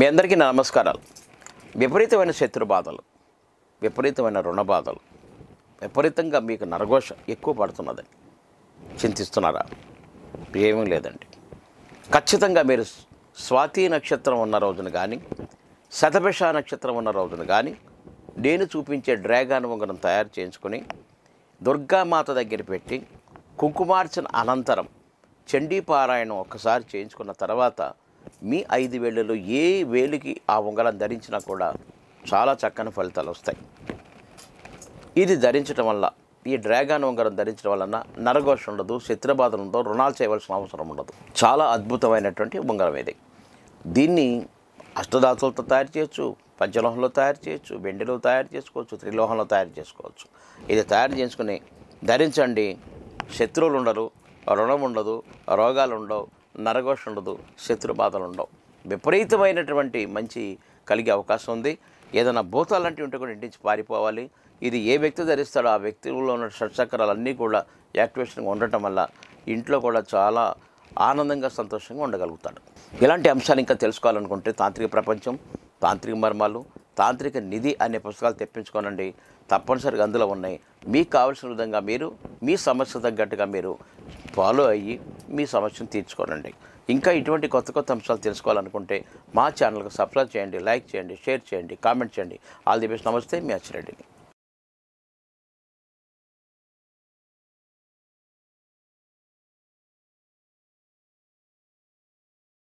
మీ అందరికీ నా నమస్కారాలు విపరీతమైన శత్రు బాధలు విపరీతమైన రుణ బాధలు విపరీతంగా మీకు నరఘోష ఎక్కువ పడుతున్నదని చింతిస్తున్నారా ఏమీ లేదండి ఖచ్చితంగా మీరు స్వాతి నక్షత్రం ఉన్న రోజున కానీ శతభిష నక్షత్రం ఉన్న రోజున కానీ నేను చూపించే డ్రాగన్ ఉంగరం తయారు చేయించుకొని దుర్గామాత దగ్గర పెట్టి కుంకుమార్చన అనంతరం చండీ పారాయణం ఒక్కసారి చేయించుకున్న తర్వాత మీ ఐదు వేళ్ళలో ఏ వేలికి ఆ ఉంగరం ధరించినా కూడా చాలా చక్కని ఫలితాలు వస్తాయి ఇది ధరించడం వల్ల ఈ డ్రాగన్ ఉంగరం ధరించడం వలన నరఘోష ఉండదు శత్రుబాధలు ఉండదు రుణాలు చేయవలసిన అవసరం ఉండదు చాలా అద్భుతమైనటువంటి ఉంగరం ఇది దీన్ని అష్టదాతులతో తయారు చేయొచ్చు పంచలోహంలో తయారు చేయొచ్చు వెండిలో తయారు చేసుకోవచ్చు త్రిలోహంలో తయారు చేసుకోవచ్చు ఇది తయారు చేసుకుని ధరించండి శత్రువులు ఉండరు రుణం ఉండదు రోగాలు ఉండవు నరఘోష ఉండదు శత్రు బాధలు ఉండవు విపరీతమైనటువంటి మంచి కలిగే అవకాశం ఉంది ఏదైనా భూతాలు లాంటివి ఉంటే కూడా ఇంటి పారిపోవాలి ఇది ఏ వ్యక్తి ధరిస్తాడో ఆ వ్యక్తిలో ఉన్న షట్చక్రాలన్నీ కూడా యాక్టివేషన్గా ఉండటం వల్ల ఇంట్లో కూడా చాలా ఆనందంగా సంతోషంగా ఉండగలుగుతాడు ఇలాంటి అంశాలు ఇంకా తెలుసుకోవాలనుకుంటే తాంత్రిక ప్రపంచం తాంత్రిక మర్మాలు తాంత్రిక నిధి అనే పుస్తకాలు తెప్పించుకోనండి తప్పనిసరిగా అందులో ఉన్నాయి మీకు కావాల్సిన విధంగా మీరు మీ సమస్య తగ్గట్టుగా మీరు ఫాలో అయ్యి మీ సమస్యను తీర్చుకోనండి ఇంకా ఇటువంటి కొత్త కొత్త అంశాలు తెలుసుకోవాలనుకుంటే మా ఛానల్కి సబ్స్క్రైబ్ చేయండి లైక్ చేయండి షేర్ చేయండి కామెంట్ చేయండి ఆల్ ది బెస్ట్ నమస్తే మీ అచ్చిరెడ్డిని